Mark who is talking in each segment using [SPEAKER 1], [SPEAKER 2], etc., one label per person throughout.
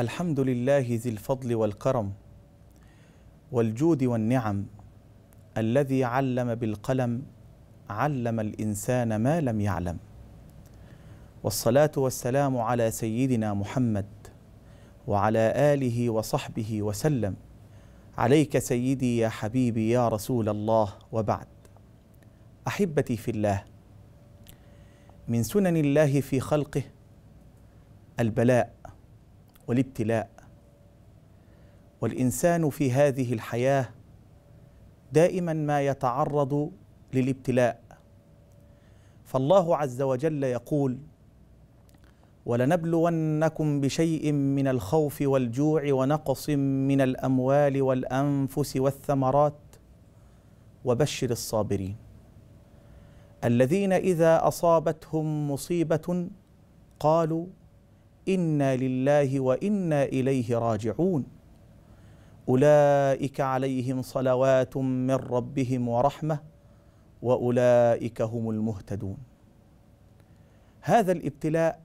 [SPEAKER 1] الحمد لله ذي الفضل والكرم والجود والنعم الذي علم بالقلم علم الانسان ما لم يعلم والصلاه والسلام على سيدنا محمد وعلى اله وصحبه وسلم عليك سيدي يا حبيبي يا رسول الله وبعد احبتي في الله من سنن الله في خلقه البلاء والابتلاء والانسان في هذه الحياه دائما ما يتعرض للابتلاء فالله عز وجل يقول ولنبلونكم بشيء من الخوف والجوع ونقص من الاموال والانفس والثمرات وبشر الصابرين الذين اذا اصابتهم مصيبه قالوا انا لله وانا اليه راجعون اولئك عليهم صلوات من ربهم ورحمه واولئك هم المهتدون هذا الابتلاء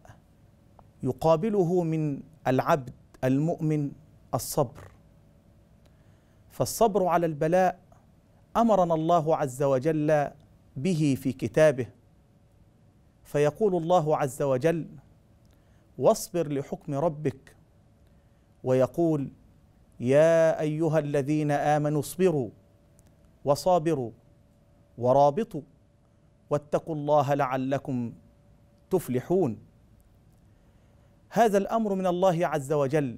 [SPEAKER 1] يقابله من العبد المؤمن الصبر فالصبر على البلاء امرنا الله عز وجل به في كتابه فيقول الله عز وجل واصبر لحكم ربك ويقول يا ايها الذين امنوا اصبروا وصابروا ورابطوا واتقوا الله لعلكم تفلحون هذا الامر من الله عز وجل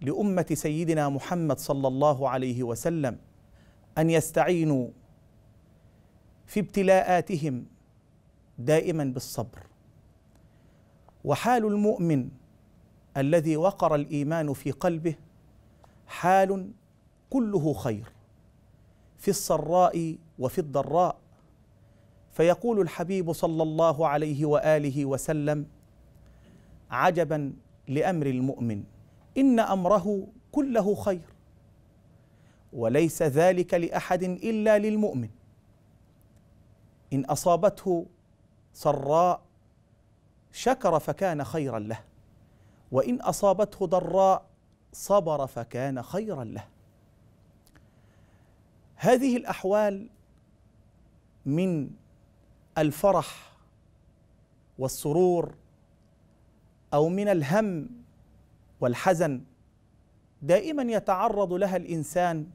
[SPEAKER 1] لامه سيدنا محمد صلى الله عليه وسلم ان يستعينوا في ابتلاءاتهم دائما بالصبر وحال المؤمن الذي وقر الايمان في قلبه حال كله خير في السراء وفي الضراء فيقول الحبيب صلى الله عليه واله وسلم عجبا لامر المؤمن ان امره كله خير وليس ذلك لاحد الا للمؤمن ان اصابته سراء شكر فكان خيرا له وان اصابته ضراء صبر فكان خيرا له هذه الاحوال من الفرح والسرور او من الهم والحزن دائما يتعرض لها الانسان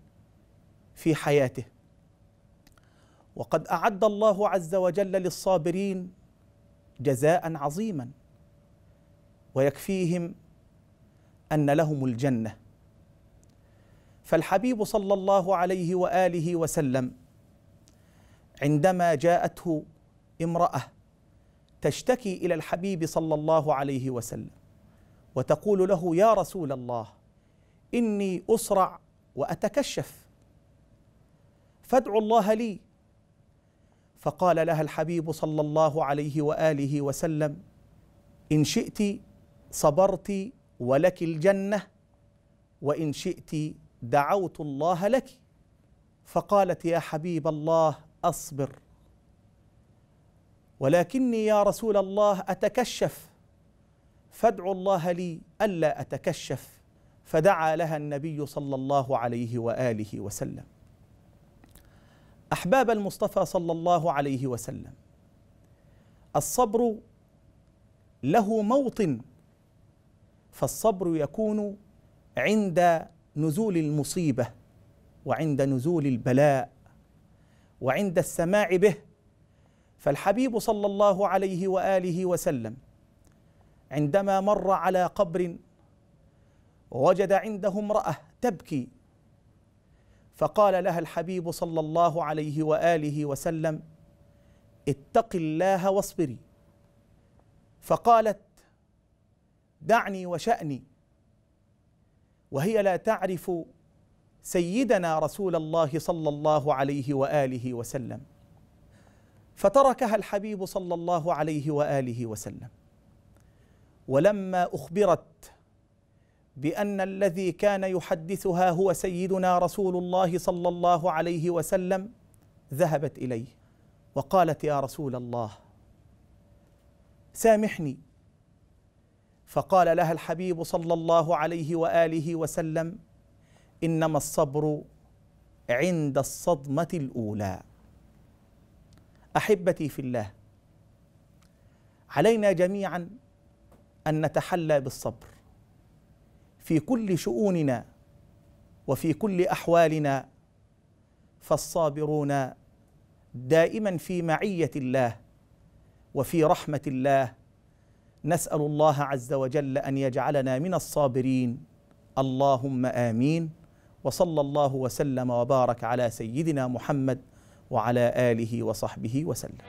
[SPEAKER 1] في حياته وقد اعد الله عز وجل للصابرين جزاء عظيما ويكفيهم ان لهم الجنه فالحبيب صلى الله عليه واله وسلم عندما جاءته امراه تشتكي الى الحبيب صلى الله عليه وسلم وتقول له يا رسول الله اني اسرع واتكشف فادعو الله لي فقال لها الحبيب صلى الله عليه واله وسلم ان شئت صبرت ولك الجنه وان شئت دعوت الله لك فقالت يا حبيب الله اصبر ولكني يا رسول الله اتكشف فادعو الله لي الا اتكشف فدعا لها النبي صلى الله عليه واله وسلم احباب المصطفى صلى الله عليه وسلم الصبر له موطن فالصبر يكون عند نزول المصيبه وعند نزول البلاء وعند السماع به فالحبيب صلى الله عليه واله وسلم عندما مر على قبر وجد عنده امراه تبكي فقال لها الحبيب صلى الله عليه واله وسلم اتق الله واصبري فقالت دعني وشاني وهي لا تعرف سيدنا رسول الله صلى الله عليه واله وسلم فتركها الحبيب صلى الله عليه واله وسلم ولما اخبرت بان الذي كان يحدثها هو سيدنا رسول الله صلى الله عليه وسلم ذهبت اليه وقالت يا رسول الله سامحني فقال لها الحبيب صلى الله عليه واله وسلم انما الصبر عند الصدمه الاولى احبتي في الله علينا جميعا ان نتحلى بالصبر في كل شؤوننا وفي كل احوالنا فالصابرون دائما في معيه الله وفي رحمه الله نسال الله عز وجل ان يجعلنا من الصابرين اللهم امين وصلى الله وسلم وبارك على سيدنا محمد وعلى اله وصحبه وسلم